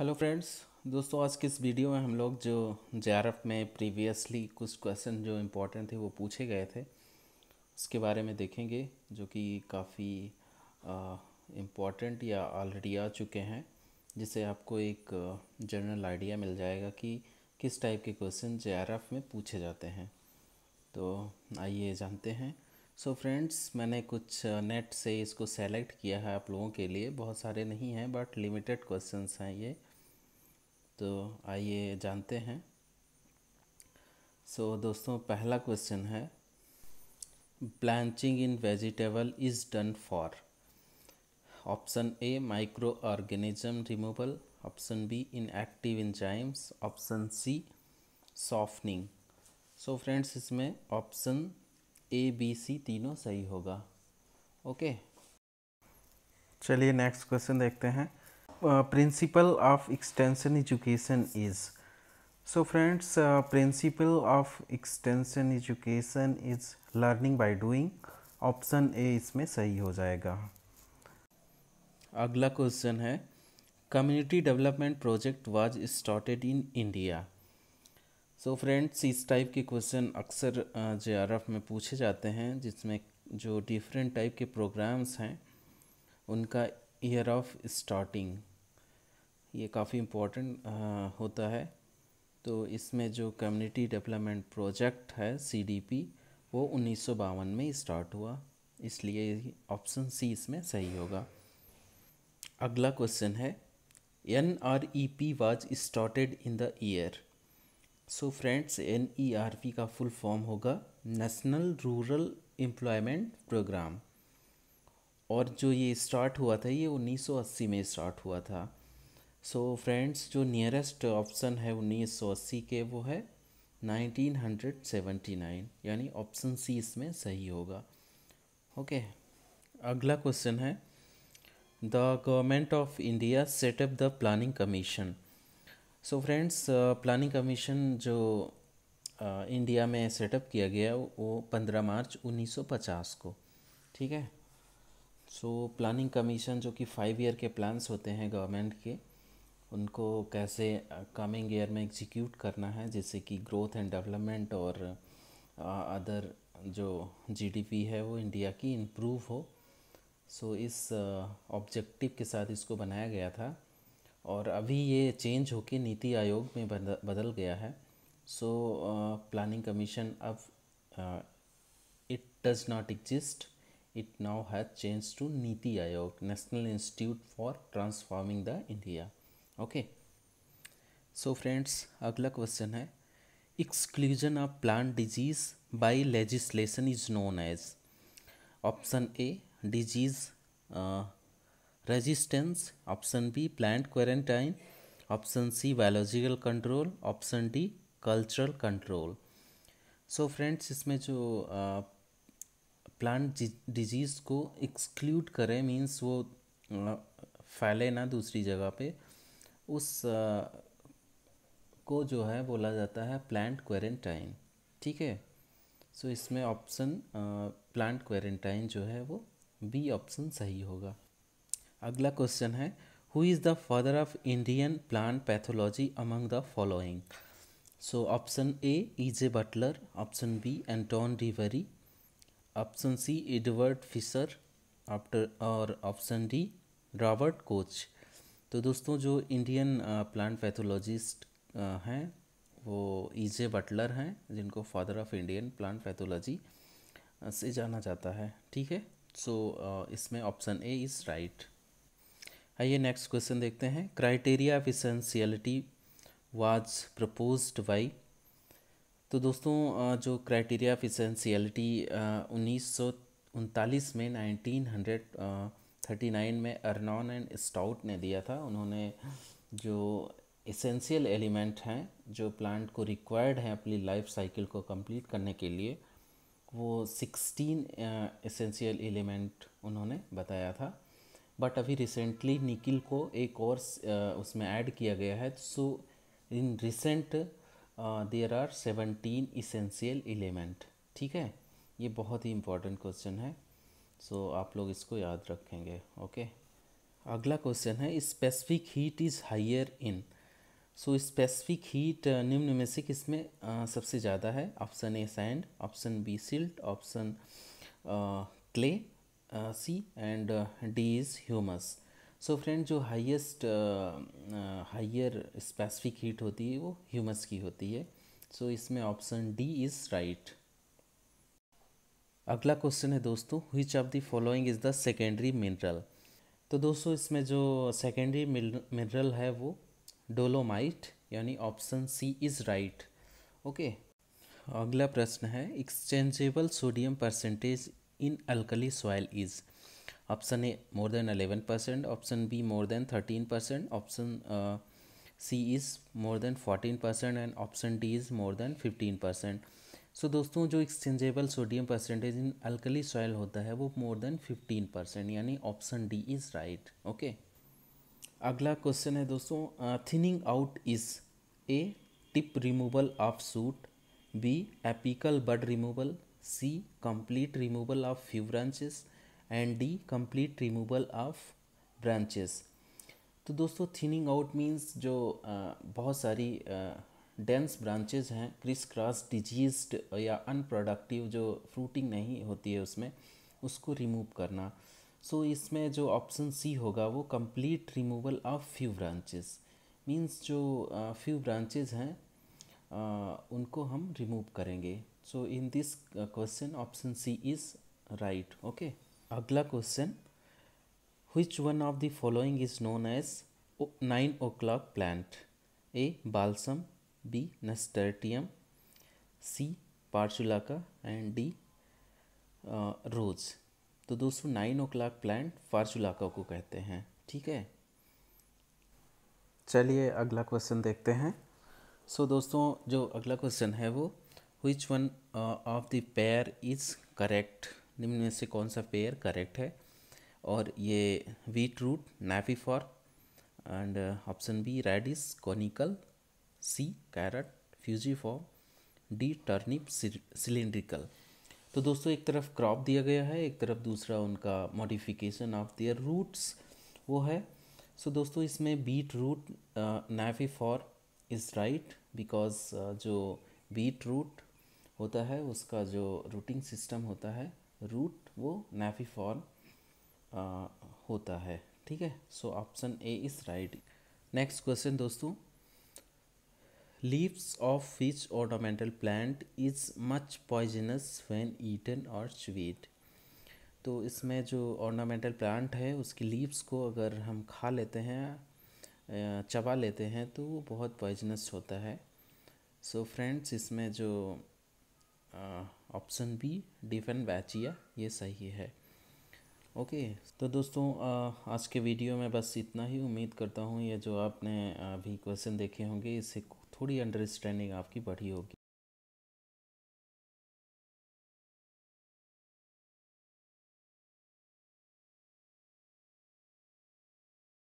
Hello friends दोस्तों आज के इस वीडियो में हम लोग जो जे में प्रीवियसली कुछ क्वेश्चन जो इम्पोर्टेंट थे वो पूछे गए थे उसके बारे में देखेंगे जो कि काफ़ी इम्पोर्टेंट या ऑलरेडी आ चुके हैं जिससे आपको एक जनरल आइडिया मिल जाएगा कि किस टाइप के क्वेश्चन जे में पूछे जाते हैं तो आइए जानते हैं सो so फ्रेंड्स मैंने कुछ नेट से इसको सेलेक्ट किया है आप लोगों के लिए बहुत सारे नहीं हैं बट लिमिटेड क्वेश्चंस हैं ये तो आइए जानते हैं सो so, दोस्तों पहला क्वेश्चन है blanching in vegetable is done for option A microorganism removal option B in in enzymes option C softening so friends इसमें ऑप्शन ए बी सी तीनों सही होगा ओके okay? चलिए नेक्स्ट क्वेश्चन देखते हैं principle uh, principle of extension education is so friends uh, principle of extension education is learning by doing option A इसमें सही हो जाएगा अगला क्वेश्चन है community development project was started in India so friends इस type के question अक्सर जे uh, में पूछे जाते हैं जिसमें जो डिफरेंट टाइप के प्रोग्राम्स हैं उनका ईयर ऑफ स्टार्टिंग ये काफ़ी इम्पोर्टेंट होता है तो इसमें जो कम्युनिटी डेवलपमेंट प्रोजेक्ट है सीडीपी वो उन्नीस में स्टार्ट हुआ इसलिए ऑप्शन सी इसमें सही होगा अगला क्वेश्चन है N R E P was started in the year so friends N E R P का फुल फॉर्म होगा नेशनल रूरल एम्प्लॉयमेंट प्रोग्राम और जो ये स्टार्ट हुआ था ये 1980 में स्टार्ट हुआ था सो so, फ्रेंड्स जो नियरेस्ट ऑप्शन है 1980 के वो है 1979 यानी ऑप्शन सी इसमें सही होगा ओके okay. अगला क्वेश्चन है the government of India setup the planning commission so friends planning commission जो uh, इंडिया में सेटअप किया गया वो पंद्रह मार्च 1950 को ठीक है सो प्लानिंग कमीशन जो कि फाइव ईयर के प्लान्स होते हैं गवर्नमेंट के उनको कैसे कमिंग ईयर में एग्जीक्यूट करना है जैसे कि ग्रोथ एंड डेवलपमेंट और अदर जो जीडीपी है वो इंडिया की इम्प्रूव हो सो इस ऑब्जेक्टिव के साथ इसको बनाया गया था और अभी ये चेंज होके नीति आयोग में बदल गया है सो प्लानिंग कमीशन अब it does not exist it now has change to NITI Aayog national institute for transforming the India okay so friends अगला क्वेश्चन है exclusion of plant disease by legislation is known as option A disease resistance option B plant quarantine option C biological control option D cultural control so friends इसमें जो plant uh, disease को exclude करें means वो uh, फैले ना दूसरी जगह पे उस को जो है बोला जाता है प्लांट क्वारंटाइन ठीक है सो इसमें ऑप्शन प्लांट क्वारंटाइन जो है वो बी ऑप्शन सही होगा अगला क्वेश्चन है who is the father of Indian plant pathology among the following so option A E J Butler option B Anton de Bary option C Edward Fisher after और option D Robert Koch तो दोस्तों जो Indian plant pathologist हैं वो EJ e Butler हैं जिनको father of Indian plant pathology से जाना जाता है ठीक है सो uh, इसमें ऑप्शन ए इज़ राइट आइए नेक्स्ट क्वेश्चन देखते हैं criteria of essentiality was propose by तो दोस्तों uh, जो क्राइटेरिया ऑफ इसेंशियलिटी उन्नीस सौ उनतालीस में नाइनटीन हंड्रेड 1939 में अर्नॉन एंड स्टाउट ने दिया था उन्होंने जो इसेंशियल एलिमेंट हैं जो प्लांट को रिक्वायर्ड हैं अपनी लाइफ साइकिल को कंप्लीट करने के लिए वो 16 इसेंशियल एलिमेंट उन्होंने बताया था बट अभी रिसेंटली निकिल को एक और uh, उसमें ऐड किया गया है so in recent there are seventeen essential element ठीक है ये बहुत ही इंपॉर्टेंट क्वेश्चन है सो so, आप लोग इसको याद रखेंगे ओके अगला क्वेश्चन है specific heat is higher in so specific heat निम्न में से किस में uh, सबसे ज़्यादा है option A sand option B silt option clay C and D is humus so friend जो हाईएस्ट हाइयर स्पेसिफिक हीट होती है वो ह्यूमस की होती है सो so, इसमें ऑप्शन डी इज़ राइट अगला क्वेश्चन है दोस्तों which of the following is the secondary mineral तो दोस्तों इसमें जो सेकेंडरी मिनरल है वो डोलोमाइट यानी option C is right okay अगला प्रश्न है exchangeable sodium percentage in alkali soil is option A more than eleven percent option B more than thirteen percent option C is more than fourteen percent and option D is more than fifteen percent so so, दोस्तों जो exchangeable sodium percentage in alkali soil होता है वो more than fifteen percent यानी option D is right okay अगला question है दोस्तों thinning out is A tip removal of shoot B apical bud removal C complete removal of few branches and D complete removal of branches तो दोस्तों thinning out means जो आ, uh, बहुत सारी आ, uh, dense branches हैं criss cross diseased या unproductive जो fruiting नहीं होती है उसमें उसको रिमूव करना सो so, इसमें जो ऑप्शन सी होगा वो complete removal of few branches means जो फ्यू ब्रांचेज हैं उनको हम रिमूव करेंगे so in this question option C is right okay अगला question one of the following is known as nine o'clock plant A balsam B nasturtium C portulaca and D rose तो दोस्तों nine o'clock plant portulaca को कहते हैं ठीक है चलिए अगला क्वेश्चन देखते हैं सो so, दोस्तों जो अगला क्वेश्चन है वो which one of the pair is correct निम्न में से कौन सा पेयर करेक्ट है और ये beetroot napiform and option B radish conical C carrot fusiform D turnip cylindrical तो दोस्तों एक तरफ क्रॉप दिया गया है एक तरफ दूसरा उनका मॉडिफिकेशन ऑफ देयर रूट्स वो है सो so दोस्तों इसमें beetroot napiform is right because जो बीट रूट होता है उसका जो रूटिंग सिस्टम होता है रूट वो नैफी फॉर होता है ठीक है so option A is right next question दोस्तों Leaves of which ornamental plant is much poisonous when eaten or chewed. तो इसमें जो ऑर्नामेंटल प्लांट है उसकी लीव्स को अगर हम खा लेते हैं चबा लेते हैं तो वो बहुत पॉइजनस होता है सो so फ्रेंड्स इसमें जो ऑप्शन बी डिफेंट बैचिया ये सही है ओके okay, तो दोस्तों आज के वीडियो में बस इतना ही उम्मीद करता हूँ ये जो आपने अभी क्वेश्चन देखे होंगे इसे थोड़ी अंडरस्टैंडिंग आपकी बढ़ी होगी